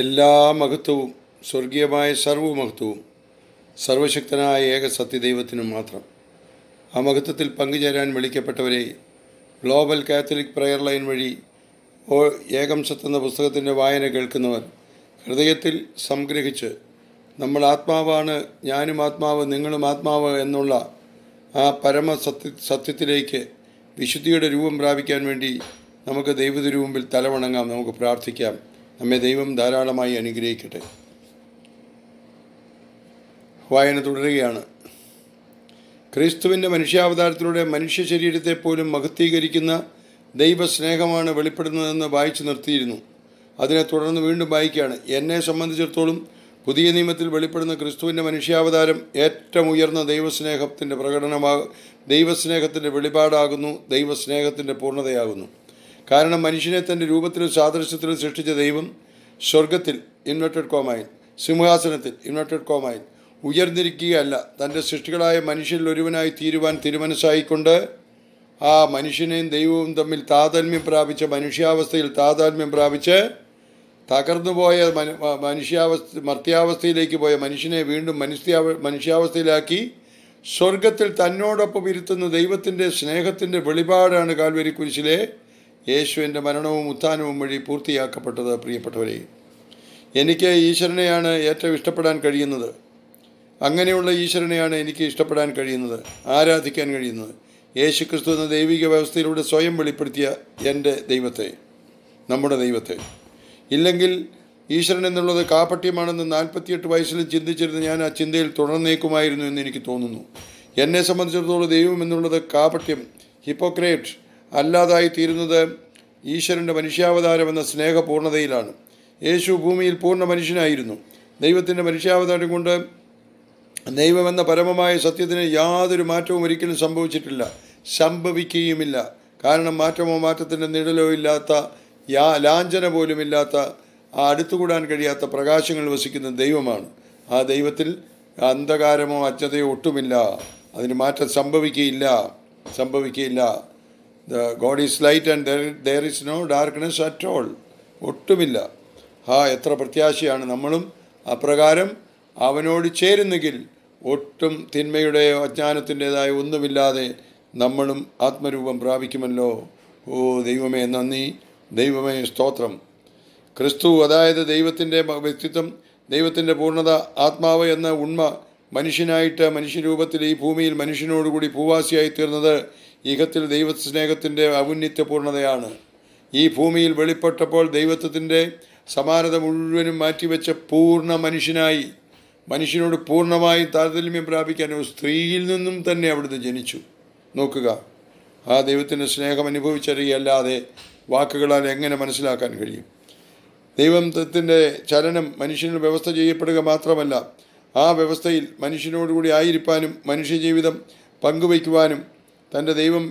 എല്ലാ മഹത്വവും സ്വർഗീയമായ സർവമഹത്വവും സർവശക്തനായ ഏക സത്യദൈവത്തിനും മാത്രം ആ മഹത്വത്തിൽ പങ്കുചേരാൻ വിളിക്കപ്പെട്ടവരെ ഗ്ലോബൽ കാത്തലിക് പ്രയർ ലൈൻ വഴി ഓ ഏകം എന്ന പുസ്തകത്തിൻ്റെ വായന കേൾക്കുന്നവർ ഹൃദയത്തിൽ സംഗ്രഹിച്ച് നമ്മൾ ആത്മാവാണ് ഞാനും ആത്മാവ് നിങ്ങളും ആത്മാവ് എന്നുള്ള ആ പരമ സത്യ സത്യത്തിലേക്ക് വിശുദ്ധിയുടെ രൂപം പ്രാപിക്കാൻ വേണ്ടി നമുക്ക് ദൈവത്തിനു മുമ്പിൽ തലവണങ്ങാം നമുക്ക് പ്രാർത്ഥിക്കാം നമ്മെ ദൈവം ധാരാളമായി അനുഗ്രഹിക്കട്ടെ വായന തുടരുകയാണ് ക്രിസ്തുവിൻ്റെ മനുഷ്യാവതാരത്തിലൂടെ മനുഷ്യ ശരീരത്തെ പോലും മഹത്വീകരിക്കുന്ന ദൈവസ്നേഹമാണ് വെളിപ്പെടുന്നതെന്ന് വായിച്ചു നിർത്തിയിരുന്നു അതിനെ തുടർന്ന് വീണ്ടും വായിക്കുകയാണ് എന്നെ സംബന്ധിച്ചിടത്തോളം പുതിയ നിയമത്തിൽ വെളിപ്പെടുന്ന ക്രിസ്തുവിൻ്റെ മനുഷ്യാവതാരം ഏറ്റവും ഉയർന്ന ദൈവസ്നേഹത്തിൻ്റെ പ്രകടനമാ ദൈവസ്നേഹത്തിൻ്റെ വെളിപാടാകുന്നു ദൈവസ്നേഹത്തിൻ്റെ പൂർണ്ണതയാകുന്നു കാരണം മനുഷ്യനെ തൻ്റെ രൂപത്തിലും സാദൃശ്യത്തിലും സൃഷ്ടിച്ച ദൈവം സ്വർഗത്തിൽ ഇൻവെർട്ടഡ് കോമായിൽ സിംഹാസനത്തിൽ ഇൻവെർട്ടഡ് കോമായിൽ ഉയർന്നിരിക്കുകയല്ല തൻ്റെ സൃഷ്ടികളായ മനുഷ്യരിൽ ഒരുവനായി തീരുവാൻ തിരുമനസ്സായിക്കൊണ്ട് ആ മനുഷ്യനെയും ദൈവവും തമ്മിൽ താതാത്മ്യം പ്രാപിച്ച മനുഷ്യാവസ്ഥയിൽ താതാത്മ്യം പ്രാപിച്ച് തകർന്നുപോയ മനുഷ്യാവസ്ഥ മർത്യാവസ്ഥയിലേക്ക് പോയ മനുഷ്യനെ വീണ്ടും മനുഷ്യാവ മനുഷ്യാവസ്ഥയിലാക്കി സ്വർഗത്തിൽ തന്നോടൊപ്പം ഇരുത്തുന്ന ദൈവത്തിൻ്റെ സ്നേഹത്തിൻ്റെ വെളിപാടാണ് കാൽവരി കുരിശിലെ യേശുവിൻ്റെ മരണവും ഉത്ഥാനവും വഴി പൂർത്തിയാക്കപ്പെട്ടത് പ്രിയപ്പെട്ടവരെ എനിക്ക് ഈശ്വരനെയാണ് ഏറ്റവും ഇഷ്ടപ്പെടാൻ കഴിയുന്നത് അങ്ങനെയുള്ള ഈശ്വരനെയാണ് എനിക്ക് ഇഷ്ടപ്പെടാൻ കഴിയുന്നത് ആരാധിക്കാൻ കഴിയുന്നത് യേശു ക്രിസ്തു എന്ന ദൈവിക വ്യവസ്ഥയിലൂടെ സ്വയം വെളിപ്പെടുത്തിയ എൻ്റെ ദൈവത്തെ നമ്മുടെ ദൈവത്തെ ഇല്ലെങ്കിൽ ഈശ്വരൻ എന്നുള്ളത് കാപ്പട്യമാണെന്ന് നാൽപ്പത്തിയെട്ട് വയസ്സിലും ചിന്തിച്ചിരുന്ന ഞാൻ ആ ചിന്തയിൽ തുടർന്നേക്കുമായിരുന്നു എന്ന് എനിക്ക് തോന്നുന്നു എന്നെ സംബന്ധിച്ചിടത്തോളം ദൈവം എന്നുള്ളത് കാപട്യം ഹിപ്പോക്രേറ്റ് അല്ലാതായി തീരുന്നത് ഈശ്വരൻ്റെ മനുഷ്യാവതാരം എന്ന സ്നേഹപൂർണ്ണതയിലാണ് യേശു ഭൂമിയിൽ പൂർണ്ണ മനുഷ്യനായിരുന്നു ദൈവത്തിൻ്റെ മനുഷ്യാവതാരം കൊണ്ട് ദൈവമെന്ന പരമമായ സത്യത്തിന് യാതൊരു മാറ്റവും ഒരിക്കലും സംഭവിച്ചിട്ടില്ല സംഭവിക്കുകയുമില്ല കാരണം മാറ്റമോ മാറ്റത്തിൻ്റെ നിഴലോ ഇല്ലാത്ത യാ ലാഞ്ചന പോലുമില്ലാത്ത ആ അടുത്തുകൂടാൻ കഴിയാത്ത പ്രകാശങ്ങൾ വസിക്കുന്ന ദൈവമാണ് ആ ദൈവത്തിൽ അന്ധകാരമോ അജ്ഞതയോ ഒട്ടുമില്ല അതിന് മാറ്റം സംഭവിക്കുകയില്ല സംഭവിക്കുകയില്ല the God is light and there there is no darkness at all ഒട്ടുമില്ല ഹാ എത്ര പ്രത്യാശയാണ് നമ്മളും അപ്രകാരം അവനോട് ചേരുന്നെങ്കിൽ ഒട്ടും തിന്മയുടെയോ അജ്ഞാനത്തിൻ്റെതായ ഒന്നുമില്ലാതെ നമ്മളും ആത്മരൂപം പ്രാപിക്കുമല്ലോ ഓ ദൈവമേ നന്ദി ദൈവമേ സ്തോത്രം ക്രിസ്തു അതായത് ദൈവത്തിൻ്റെ വ്യക്തിത്വം ദൈവത്തിൻ്റെ പൂർണ്ണത ആത്മാവ് എന്ന ഉണ്മ മനുഷ്യനായിട്ട് മനുഷ്യരൂപത്തിൽ ഈ ഭൂമിയിൽ മനുഷ്യനോടുകൂടി ഭൂവാസിയായി തീർന്നത് ഈഹത്തിൽ ദൈവസ്നേഹത്തിൻ്റെ ഔന്നിത്യ പൂർണ്ണതയാണ് ഈ ഭൂമിയിൽ വെളിപ്പെട്ടപ്പോൾ ദൈവത്വത്തിൻ്റെ സമാനത മുഴുവനും മാറ്റിവെച്ച പൂർണ്ണ മനുഷ്യനായി മനുഷ്യനോട് പൂർണ്ണമായി താരതമ്യം പ്രാപിക്കാൻ ഒരു സ്ത്രീയിൽ നിന്നും തന്നെ അവിടുന്ന് ജനിച്ചു നോക്കുക ആ ദൈവത്തിൻ്റെ സ്നേഹം അനുഭവിച്ചറിയല്ലാതെ വാക്കുകളാൽ എങ്ങനെ മനസ്സിലാക്കാൻ കഴിയും ദൈവത്തിൻ്റെ ചലനം മനുഷ്യന് വ്യവസ്ഥ ചെയ്യപ്പെടുക മാത്രമല്ല ആ വ്യവസ്ഥയിൽ മനുഷ്യനോടുകൂടി ആയിരിക്കാനും മനുഷ്യജീവിതം പങ്കുവയ്ക്കുവാനും തൻ്റെ ദൈവം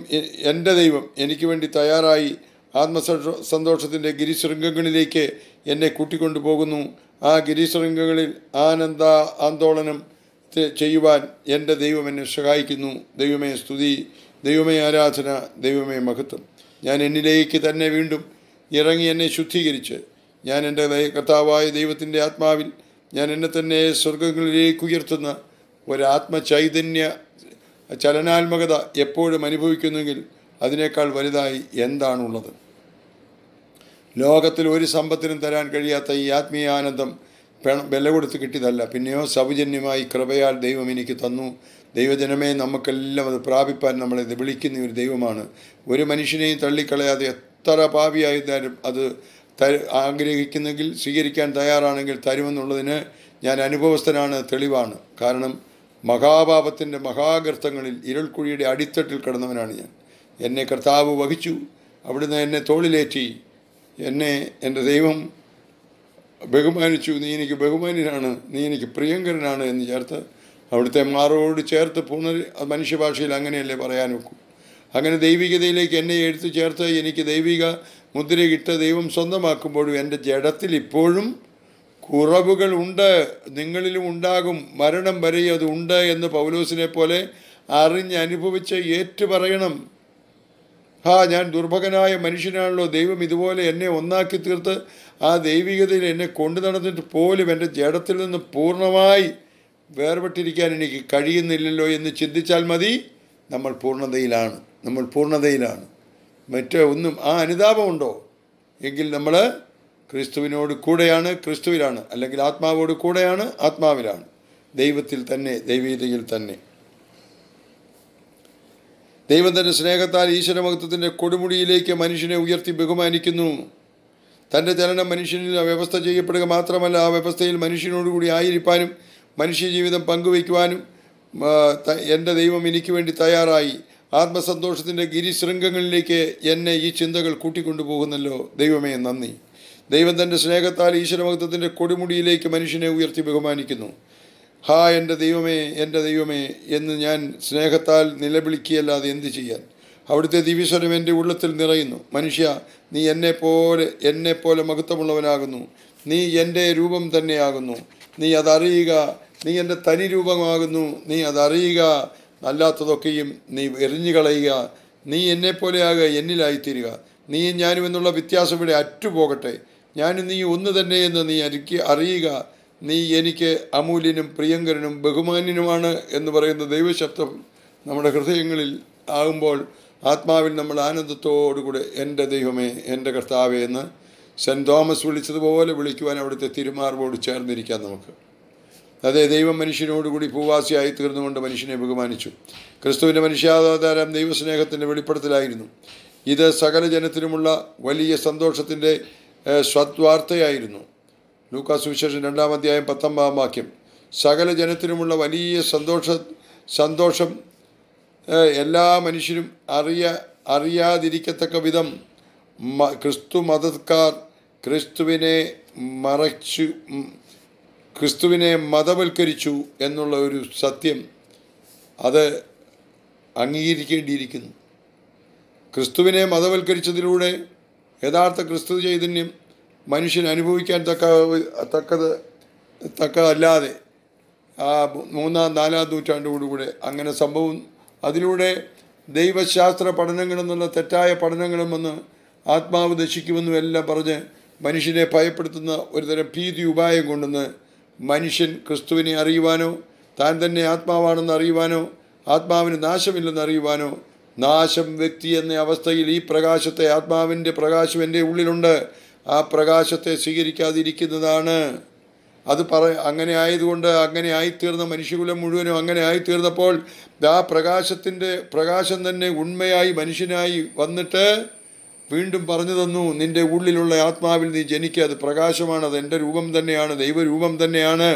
എൻ്റെ ദൈവം എനിക്ക് വേണ്ടി തയ്യാറായി ആത്മസന്തോ സന്തോഷത്തിൻ്റെ ഗിരിശൃംഗങ്ങളിലേക്ക് എന്നെ കൂട്ടിക്കൊണ്ടുപോകുന്നു ആ ഗിരിശൃംഗങ്ങളിൽ ആനന്ദ ആന്തോളനം ചെയ്യുവാൻ എൻ്റെ ദൈവം എന്നെ സഹായിക്കുന്നു ദൈവമേ സ്തുതി ദൈവമേ ആരാധന ദൈവമേ മഹത്വം ഞാൻ എന്നിലേക്ക് തന്നെ വീണ്ടും ഇറങ്ങി എന്നെ ശുദ്ധീകരിച്ച് ഞാൻ എൻ്റെ കർത്താവായ ദൈവത്തിൻ്റെ ആത്മാവിൽ ഞാൻ എന്നെ തന്നെ സ്വർഗങ്ങളിലേക്ക് ഉയർത്തുന്ന ഒരാത്മചൈതന്യ ചലനാത്മകത എപ്പോഴും അനുഭവിക്കുന്നെങ്കിൽ അതിനേക്കാൾ വലുതായി എന്താണുള്ളത് ലോകത്തിൽ ഒരു സമ്പത്തിനും തരാൻ കഴിയാത്ത ഈ ആത്മീയാനന്ദം പണം വില കൊടുത്ത് കിട്ടിയതല്ല പിന്നെയോ സൗജന്യമായി കൃപയാൽ ദൈവം എനിക്ക് തന്നു ദൈവജനമേ നമുക്കെല്ലാം അത് പ്രാപിപ്പാൻ നമ്മളെ വിളിക്കുന്ന ഒരു ദൈവമാണ് ഒരു മനുഷ്യനെയും തള്ളിക്കളയാതെ എത്ര പാപിയായിരുന്നാലും അത് ആഗ്രഹിക്കുന്നെങ്കിൽ സ്വീകരിക്കാൻ തയ്യാറാണെങ്കിൽ തരുമെന്നുള്ളതിന് ഞാൻ അനുഭവസ്ഥനാണ് തെളിവാണ് കാരണം മഹാപാപത്തിൻ്റെ മഹാഗർത്തങ്ങളിൽ ഇരുൾക്കുഴിയുടെ അടിത്തട്ടിൽ കിടന്നവനാണ് ഞാൻ എന്നെ കർത്താവ് വഹിച്ചു അവിടുന്ന് എന്നെ തോളിലേറ്റി എന്നെ എൻ്റെ ദൈവം ബഹുമാനിച്ചു നീ എനിക്ക് ബഹുമാനിനാണ് നീ എനിക്ക് പ്രിയങ്കരനാണ് എന്ന് ചേർത്ത് അവിടുത്തെ മാറോട് ചേർത്ത് പുനർ മനുഷ്യഭാഷയിൽ അങ്ങനെയല്ലേ പറയാൻ നോക്കൂ അങ്ങനെ ദൈവികതയിലേക്ക് എന്നെ എടുത്തു ചേർത്ത് എനിക്ക് ദൈവിക മുദ്രയിട്ട ദൈവം സ്വന്തമാക്കുമ്പോഴും എൻ്റെ ജഡത്തിൽ ഇപ്പോഴും ഉണ്ട് നിങ്ങളിലും ഉണ്ടാകും മരണം വരെ ഉണ്ട് എന്ന് പൗലോസിനെ പോലെ അറിഞ്ഞ് അനുഭവിച്ച് പറയണം ഹാ ഞാൻ ദുർഭകനായ മനുഷ്യനാണല്ലോ ദൈവം ഇതുപോലെ എന്നെ ഒന്നാക്കി തീർത്ത് ആ ദൈവികതയിൽ എന്നെ കൊണ്ടു നടന്നിട്ട് പോലും എൻ്റെ ജഡത്തിൽ നിന്ന് പൂർണ്ണമായി വേർപെട്ടിരിക്കാൻ എനിക്ക് കഴിയുന്നില്ലല്ലോ എന്ന് ചിന്തിച്ചാൽ മതി നമ്മൾ പൂർണ്ണതയിലാണ് നമ്മൾ പൂർണ്ണതയിലാണ് മറ്റേ ഒന്നും ആ അനുതാപമുണ്ടോ എങ്കിൽ നമ്മൾ ക്രിസ്തുവിനോട് കൂടെയാണ് ക്രിസ്തുവിലാണ് അല്ലെങ്കിൽ ആത്മാവോട് കൂടെയാണ് ആത്മാവിലാണ് ദൈവത്തിൽ തന്നെ ദൈവീതയിൽ തന്നെ ദൈവം തൻ്റെ സ്നേഹത്താൽ ഈശ്വരമഹത്വത്തിൻ്റെ കൊടുമുടിയിലേക്ക് മനുഷ്യനെ ഉയർത്തി ബഹുമാനിക്കുന്നു തൻ്റെ ചലനം മനുഷ്യനിൽ വ്യവസ്ഥ ചെയ്യപ്പെടുക മാത്രമല്ല ആ വ്യവസ്ഥയിൽ മനുഷ്യനോടുകൂടി ആയിരിക്കാനും മനുഷ്യജീവിതം പങ്കുവയ്ക്കുവാനും എൻ്റെ ദൈവം എനിക്ക് വേണ്ടി തയ്യാറായി ആത്മസന്തോഷത്തിൻ്റെ ഗിരിശൃംഗങ്ങളിലേക്ക് എന്നെ ഈ ചിന്തകൾ കൂട്ടിക്കൊണ്ടുപോകുന്നല്ലോ ദൈവമേ നന്ദി ദൈവം തൻ്റെ സ്നേഹത്താൽ ഈശ്വരമഹത്വത്തിൻ്റെ കൊടുമുടിയിലേക്ക് മനുഷ്യനെ ഉയർത്തി ബഹുമാനിക്കുന്നു ഹാ എൻ്റെ ദൈവമേ എൻ്റെ ദൈവമേ എന്ന് ഞാൻ സ്നേഹത്താൽ നിലവിളിക്കുകയല്ലാതെ എന്തു ചെയ്യാൻ അവിടുത്തെ ദിവ്യസ്വരം എൻ്റെ ഉള്ളത്തിൽ നിറയുന്നു മനുഷ്യ നീ എന്നെപ്പോലെ എന്നെപ്പോലെ മഹത്വമുള്ളവനാകുന്നു നീ എൻ്റെ രൂപം തന്നെയാകുന്നു നീ അതറിയുക നീ എൻ്റെ തനി രൂപമാകുന്നു നീ അതറിയുക അല്ലാത്തതൊക്കെയും നീ എറിഞ്ഞു കളയുക നീ എന്നെപ്പോലെയാകുക എന്നിലായിത്തീരുക നീ ഞാനും എന്നുള്ള വ്യത്യാസം ഇവിടെ അറ്റുപോകട്ടെ ഞാനും നീ ഒന്ന് തന്നെ എന്ന് നീ എനിക്ക് അറിയുക നീ എനിക്ക് അമൂല്യനും പ്രിയങ്കരനും ബഹുമാന്യനുമാണ് എന്ന് പറയുന്ന ദൈവശബ്ദം നമ്മുടെ ഹൃദയങ്ങളിൽ ആകുമ്പോൾ ആത്മാവിൽ നമ്മൾ ആനന്ദത്തോടുകൂടെ എൻ്റെ ദൈവമേ എൻ്റെ കർത്താവേ എന്ന് സെൻറ്റ് തോമസ് വിളിച്ചതുപോലെ വിളിക്കുവാൻ അവിടുത്തെ തിരുമാർബോട് ചേർന്നിരിക്കാം നമുക്ക് അതേ ദൈവം മനുഷ്യനോടുകൂടി ഭൂവാസിയായി തീർന്നുകൊണ്ട് മനുഷ്യനെ ബഹുമാനിച്ചു ക്രിസ്തുവിൻ്റെ മനുഷ്യാധാരം ദൈവസ്നേഹത്തിൻ്റെ വെളിപ്പെടുത്തലായിരുന്നു ഇത് സകല ജനത്തിനുമുള്ള വലിയ സന്തോഷത്തിൻ്റെ സദ്വാർത്തയായിരുന്നു ലൂക്കാസ് വിശേഷം രണ്ടാം അധ്യായം പത്തൊമ്പതാം വാക്യം സകല ജനത്തിനുമുള്ള വലിയ സന്തോഷ സന്തോഷം എല്ലാ മനുഷ്യരും അറിയ അറിയാതിരിക്കത്തക്ക വിധം ക്രിസ്തു മതക്കാർ ക്രിസ്തുവിനെ മറച്ചു ക്രിസ്തുവിനെ മതവൽക്കരിച്ചു എന്നുള്ള ഒരു സത്യം അത് അംഗീകരിക്കേണ്ടിയിരിക്കുന്നു ക്രിസ്തുവിനെ മതവൽക്കരിച്ചതിലൂടെ യഥാർത്ഥ ക്രിസ്തു ചൈതന്യം മനുഷ്യൻ അനുഭവിക്കാൻ തക്ക തക്കത് തക്കതല്ലാതെ ആ മൂന്നാം നാലാം നൂറ്റാണ്ടോടുകൂടെ അങ്ങനെ സംഭവം അതിലൂടെ ദൈവശാസ്ത്ര പഠനങ്ങളെന്നുള്ള തെറ്റായ പഠനങ്ങളും വന്ന് ആത്മാവ് ദശിക്കുമെന്നും എല്ലാം പറഞ്ഞ് മനുഷ്യനെ ഭയപ്പെടുത്തുന്ന ഒരുതരം ഭീതി ഉപായം കൊണ്ടുവന്ന് മനുഷ്യൻ ക്രിസ്തുവിനെ അറിയുവാനോ താൻ തന്നെ ആത്മാവാണെന്ന് അറിയുവാനോ ആത്മാവിന് നാശമില്ലെന്ന് അറിയുവാനോ നാശം വ്യക്തി എന്ന അവസ്ഥയിൽ ഈ പ്രകാശത്തെ ആത്മാവിൻ്റെ പ്രകാശം എൻ്റെ ഉള്ളിലുണ്ട് ആ പ്രകാശത്തെ സ്വീകരിക്കാതിരിക്കുന്നതാണ് അത് പറ അങ്ങനെ ആയതുകൊണ്ട് അങ്ങനെ ആയിത്തീർന്ന മനുഷ്യകുലം മുഴുവനും അങ്ങനെ ആയിത്തീർന്നപ്പോൾ ആ പ്രകാശത്തിൻ്റെ പ്രകാശം തന്നെ ഉണ്മയായി മനുഷ്യനായി വന്നിട്ട് വീണ്ടും പറഞ്ഞു തന്നു നിന്റെ ഉള്ളിലുള്ള ആത്മാവിൽ നീ ജനിക്ക അത് പ്രകാശമാണ് അത് എൻ്റെ രൂപം തന്നെയാണ് ദൈവരൂപം തന്നെയാണ്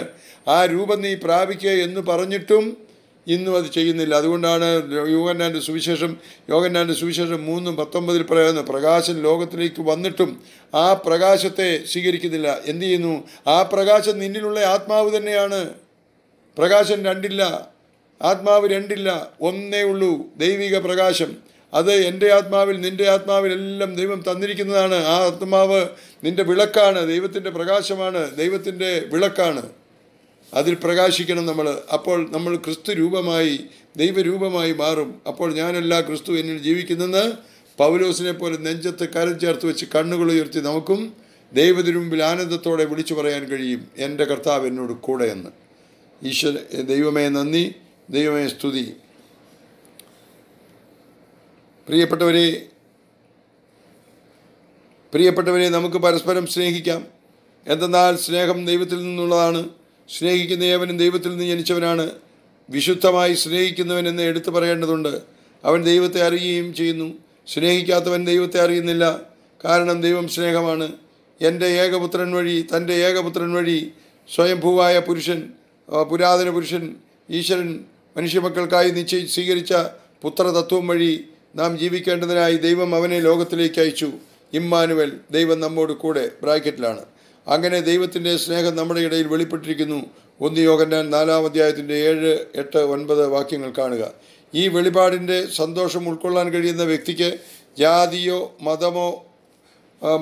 ആ രൂപം നീ പ്രാപിക്കുക എന്ന് പറഞ്ഞിട്ടും ഇന്നും അത് ചെയ്യുന്നില്ല അതുകൊണ്ടാണ് യോഗന്നാൻ്റെ സുവിശേഷം യോഗന്നാൻ്റെ സുവിശേഷം മൂന്നും പത്തൊമ്പതിൽ പറയുന്നത് പ്രകാശം ലോകത്തിലേക്ക് വന്നിട്ടും ആ പ്രകാശത്തെ സ്വീകരിക്കുന്നില്ല എന്ത് ചെയ്യുന്നു ആ പ്രകാശം നിന്നിലുള്ള ആത്മാവ് തന്നെയാണ് പ്രകാശം രണ്ടില്ല ആത്മാവ് രണ്ടില്ല ഒന്നേ ഉള്ളൂ ദൈവിക പ്രകാശം അത് എൻ്റെ ആത്മാവിൽ നിൻ്റെ ആത്മാവിലെല്ലാം ദൈവം തന്നിരിക്കുന്നതാണ് ആ ആത്മാവ് നിൻ്റെ വിളക്കാണ് ദൈവത്തിൻ്റെ പ്രകാശമാണ് ദൈവത്തിൻ്റെ വിളക്കാണ് അതിൽ പ്രകാശിക്കണം നമ്മൾ അപ്പോൾ നമ്മൾ ക്രിസ്തു രൂപമായി ദൈവരൂപമായി മാറും അപ്പോൾ ഞാനല്ല ക്രിസ്തു എന്നിൽ ജീവിക്കുന്നെന്ന് പൗലോസിനെ പോലെ നെഞ്ചത്ത് കരം ചേർത്ത് വെച്ച് കണ്ണുകൾ ഉയർത്തി നമുക്കും ദൈവത്തിനു മുമ്പിൽ ആനന്ദത്തോടെ വിളിച്ചു പറയാൻ കഴിയും എൻ്റെ കർത്താവ് എന്നോട് കൂടെ എന്ന് ഈശ്വര ദൈവമേ നന്ദി ദൈവമേ സ്തുതി പ്രിയപ്പെട്ടവരെ പ്രിയപ്പെട്ടവരെ നമുക്ക് പരസ്പരം സ്നേഹിക്കാം എന്തെന്നാൽ സ്നേഹം ദൈവത്തിൽ നിന്നുള്ളതാണ് സ്നേഹിക്കുന്ന ഏവനും ദൈവത്തിൽ നിന്ന് ജനിച്ചവനാണ് വിശുദ്ധമായി സ്നേഹിക്കുന്നവൻ എന്ന് എടുത്തു പറയേണ്ടതുണ്ട് അവൻ ദൈവത്തെ അറിയുകയും ചെയ്യുന്നു സ്നേഹിക്കാത്തവൻ ദൈവത്തെ അറിയുന്നില്ല കാരണം ദൈവം സ്നേഹമാണ് എൻ്റെ ഏകപുത്രൻ വഴി തൻ്റെ ഏകപുത്രൻ വഴി സ്വയംഭൂവായ പുരുഷൻ പുരാതന പുരുഷൻ ഈശ്വരൻ മനുഷ്യമക്കൾക്കായി നിശ്ചയി സ്വീകരിച്ച പുത്രതത്വം വഴി നാം ജീവിക്കേണ്ടതിനായി ദൈവം അവനെ ലോകത്തിലേക്ക് അയച്ചു ഇമ്മാനുവൽ ദൈവം നമ്മോട് കൂടെ ബ്രാക്കറ്റിലാണ് അങ്ങനെ ദൈവത്തിൻ്റെ സ്നേഹം നമ്മുടെ ഇടയിൽ വെളിപ്പെട്ടിരിക്കുന്നു ഒന്ന് യോഗൻ്റെ നാലാം അധ്യായത്തിൻ്റെ ഏഴ് എട്ട് ഒൻപത് വാക്യങ്ങൾ കാണുക ഈ വെളിപാടിൻ്റെ സന്തോഷം ഉൾക്കൊള്ളാൻ കഴിയുന്ന വ്യക്തിക്ക് ജാതിയോ മതമോ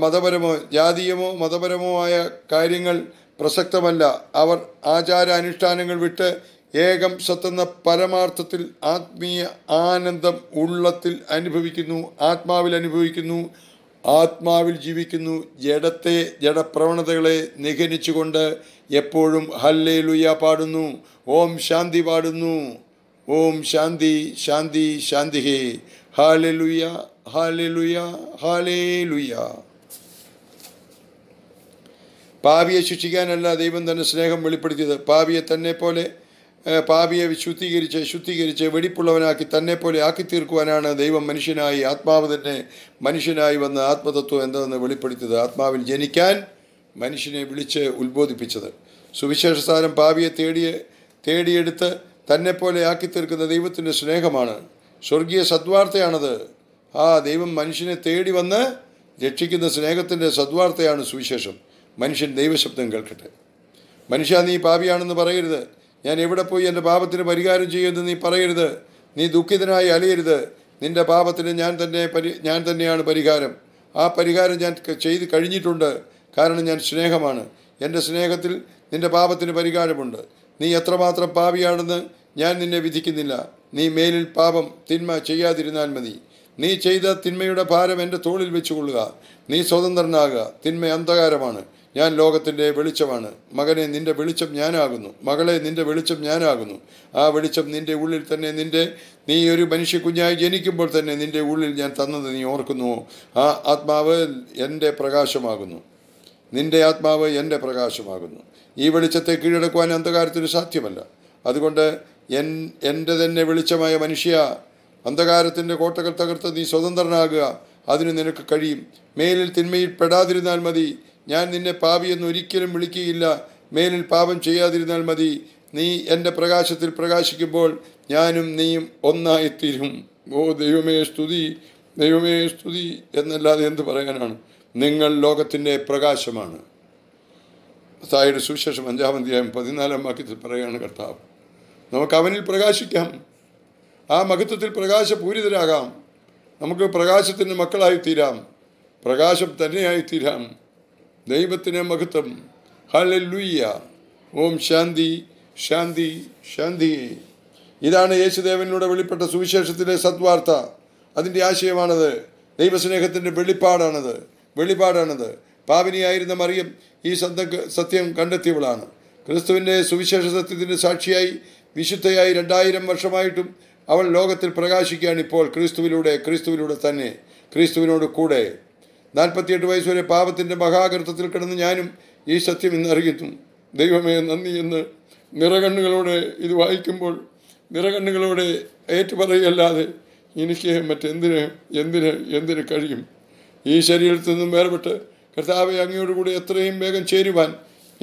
മതപരമോ ജാതീയമോ മതപരമോ ആയ കാര്യങ്ങൾ പ്രസക്തമല്ല അവർ ആചാര അനുഷ്ഠാനങ്ങൾ വിട്ട് ഏകം സത്തെന്ന പരമാർത്ഥത്തിൽ ആത്മീയ ആനന്ദം ഉള്ളത്തിൽ അനുഭവിക്കുന്നു ആത്മാവിൽ അനുഭവിക്കുന്നു ആത്മാവിൽ ജീവിക്കുന്നു ജഡത്തെ ജഡപ്രവണതകളെ നിഘനിച്ചുകൊണ്ട് എപ്പോഴും ഹല്ലേ ലുയ പാടുന്നു ഓം ശാന്തി പാടുന്നു ഓം ശാന്തി ശാന്തി ശാന്തി ഹേ ഹാലേ ലുയ ഹാലേ ലുയ ഹാലേ ലുയ പാവിയെ ശിക്ഷിക്കാനല്ല ദൈവം തന്നെ സ്നേഹം വെളിപ്പെടുത്തിയത് പാവിയെ തന്നെ പോലെ പാപിയെ ശുദ്ധീകരിച്ച് ശുദ്ധീകരിച്ച് വെടിപ്പുള്ളവനാക്കി തന്നെപ്പോലെ ആക്കി തീർക്കുവാനാണ് ദൈവം മനുഷ്യനായി ആത്മാവ് തന്നെ മനുഷ്യനായി വന്ന് ആത്മതത്വം എന്തെന്ന് വെളിപ്പെടുത്തിയത് ആത്മാവിൽ ജനിക്കാൻ മനുഷ്യനെ വിളിച്ച് ഉത്ബോധിപ്പിച്ചത് സുവിശേഷസാരം പാപിയെ തേടിയ തേടിയെടുത്ത് തന്നെപ്പോലെ ആക്കി തീർക്കുന്ന ദൈവത്തിൻ്റെ സ്നേഹമാണ് സ്വർഗീയ സദ്വാർത്തയാണത് ആ ദൈവം മനുഷ്യനെ തേടി വന്ന് രക്ഷിക്കുന്ന സ്നേഹത്തിൻ്റെ സദ്വാർത്തയാണ് സുവിശേഷം മനുഷ്യൻ ദൈവശബ്ദം കേൾക്കട്ടെ മനുഷ്യ നീ പാപിയാണെന്ന് പറയരുത് ഞാൻ എവിടെ പോയി എൻ്റെ പാപത്തിന് പരിഹാരം ചെയ്യുമെന്ന് നീ പറയരുത് നീ ദുഃഖിതനായി അലയരുത് നിൻ്റെ പാപത്തിന് ഞാൻ തന്നെ പരി ഞാൻ തന്നെയാണ് പരിഹാരം ആ പരിഹാരം ഞാൻ ചെയ്ത് കഴിഞ്ഞിട്ടുണ്ട് കാരണം ഞാൻ സ്നേഹമാണ് എൻ്റെ സ്നേഹത്തിൽ നിൻ്റെ പാപത്തിന് പരിഹാരമുണ്ട് നീ എത്രമാത്രം പാവിയാണെന്ന് ഞാൻ നിന്നെ വിധിക്കുന്നില്ല നീ മേലിൽ പാപം തിന്മ ചെയ്യാതിരുന്നാൽ മതി നീ ചെയ്ത തിന്മയുടെ ഭാരം എൻ്റെ തോളിൽ വെച്ചുകൊള്ളുക നീ സ്വതന്ത്രനാകുക തിന്മ അന്ധകാരമാണ് ഞാൻ ലോകത്തിൻ്റെ വെളിച്ചമാണ് മകനെ നിന്റെ വെളിച്ചം ഞാനാകുന്നു മകളെ നിന്റെ വെളിച്ചം ഞാനാകുന്നു ആ വെളിച്ചം നിന്റെ ഉള്ളിൽ തന്നെ നിന്റെ നീ ഒരു മനുഷ്യ കുഞ്ഞായി ജനിക്കുമ്പോൾ തന്നെ നിന്റെ ഉള്ളിൽ ഞാൻ തന്നത് നീ ഓർക്കുന്നുവോ ആ ആത്മാവ് എൻ്റെ പ്രകാശമാകുന്നു നിന്റെ ആത്മാവ് എൻ്റെ പ്രകാശമാകുന്നു ഈ വെളിച്ചത്തെ കീഴടക്കുവാൻ അന്ധകാരത്തിന് സാധ്യമല്ല അതുകൊണ്ട് എൻ എൻ്റെ തന്നെ വെളിച്ചമായ മനുഷ്യ അന്ധകാരത്തിൻ്റെ കോട്ടകൾ തകർത്ത് നീ സ്വതന്ത്രനാകുക അതിന് നിനക്ക് കഴിയും മേലിൽ തിന്മയിൽ പെടാതിരുന്നാൽ മതി ഞാൻ നിന്നെ പാപിയെന്ന് ഒരിക്കലും വിളിക്കുകയില്ല മേലിൽ പാപം ചെയ്യാതിരുന്നാൽ മതി നീ എൻ്റെ പ്രകാശത്തിൽ പ്രകാശിക്കുമ്പോൾ ഞാനും നീയും ഒന്നായിത്തീരും ഓ ദൈവമേ സ്തുതി ദൈവമേ സ്തുതി എന്നല്ലാതെ എന്ത് പറയാനാണ് നിങ്ങൾ ലോകത്തിൻ്റെ പ്രകാശമാണ് സായുടെ സുവിശേഷം അഞ്ചാം അധ്യായം പതിനാലാം വാക്യത്തിൽ പറയുകയാണ് കർത്താവ് നമുക്ക് അവനിൽ പ്രകാശിക്കാം ആ മഹത്വത്തിൽ പ്രകാശപൂരിതരാകാം നമുക്ക് പ്രകാശത്തിൻ്റെ മക്കളായി തീരാം പ്രകാശം തന്നെയായി തീരാം ദൈവത്തിന് മഹത്വം ഹലല്ലുയ്യ ഓം ശാന്തി ശാന്തി ശാന്തി ഇതാണ് യേശുദേവനിലൂടെ വെളിപ്പെട്ട സുവിശേഷത്തിലെ സത്വാർത്ത അതിൻ്റെ ആശയമാണത് ദൈവസ്നേഹത്തിൻ്റെ വെളിപ്പാടാണത് വെളിപ്പാടാണത് പാവിനിയായിരുന്ന മറിയം ഈ സന്ത സത്യം കണ്ടെത്തിയവളാണ് ക്രിസ്തുവിൻ്റെ സുവിശേഷ സത്യത്തിൻ്റെ സാക്ഷിയായി വിശുദ്ധയായി രണ്ടായിരം വർഷമായിട്ടും അവൾ ലോകത്തിൽ പ്രകാശിക്കുകയാണ് ഇപ്പോൾ ക്രിസ്തുവിലൂടെ ക്രിസ്തുവിലൂടെ തന്നെ ക്രിസ്തുവിനോട് കൂടെ നാൽപ്പത്തിയെട്ട് വയസ്സുവരെ പാപത്തിൻ്റെ മഹാകൃത്തത്തിൽ കിടന്ന് ഞാനും ഈ സത്യം ഇന്നറിയുന്നു ദൈവമേ നന്ദി എന്ന് നിറകണ്ണുകളോടെ ഇത് വായിക്കുമ്പോൾ നിറകണ്ണുകളോടെ ഏറ്റുപറയല്ലാതെ എനിക്ക് മറ്റെന്തിന് എന്തിന് എന്തിന് കഴിയും ഈ ശരീരത്തിൽ നിന്നും വേർപെട്ട് കർത്താവെ അങ്ങയോടുകൂടി എത്രയും വേഗം ചേരുവാൻ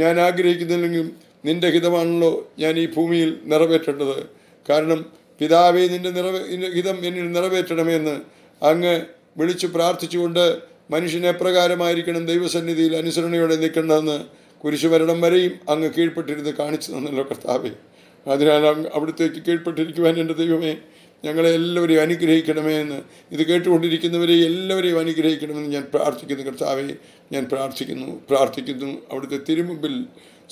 ഞാൻ ആഗ്രഹിക്കുന്നില്ലെങ്കിലും നിന്റെ ഹിതമാണല്ലോ ഞാൻ ഈ ഭൂമിയിൽ നിറവേറ്റേണ്ടത് കാരണം പിതാവെ നിന്റെ നിറവേ ഹിതം എന്നിൽ നിറവേറ്റണമെന്ന് അങ്ങ് വിളിച്ചു പ്രാർത്ഥിച്ചുകൊണ്ട് മനുഷ്യനെ പ്രകാരമായിരിക്കണം ദൈവസന്നിധിയിൽ അനുസരണയോടെ നിൽക്കേണ്ടതെന്ന് കുരിശുവരണം വരെയും അങ്ങ് കീഴ്പ്പെട്ടിരുന്ന് കാണിച്ചു തന്നല്ലോ കർത്താവെ അതിനാൽ അവിടുത്തേക്ക് കീഴ്പ്പെട്ടിരിക്കുവാൻ എൻ്റെ ദൈവമേ ഞങ്ങളെ എല്ലാവരെയും അനുഗ്രഹിക്കണമേ എന്ന് ഇത് കേട്ടുകൊണ്ടിരിക്കുന്നവരെ എല്ലാവരെയും അനുഗ്രഹിക്കണമെന്ന് ഞാൻ പ്രാർത്ഥിക്കുന്നു കർത്താവെ ഞാൻ പ്രാർത്ഥിക്കുന്നു പ്രാർത്ഥിക്കുന്നു അവിടുത്തെ തിരുമുമ്പിൽ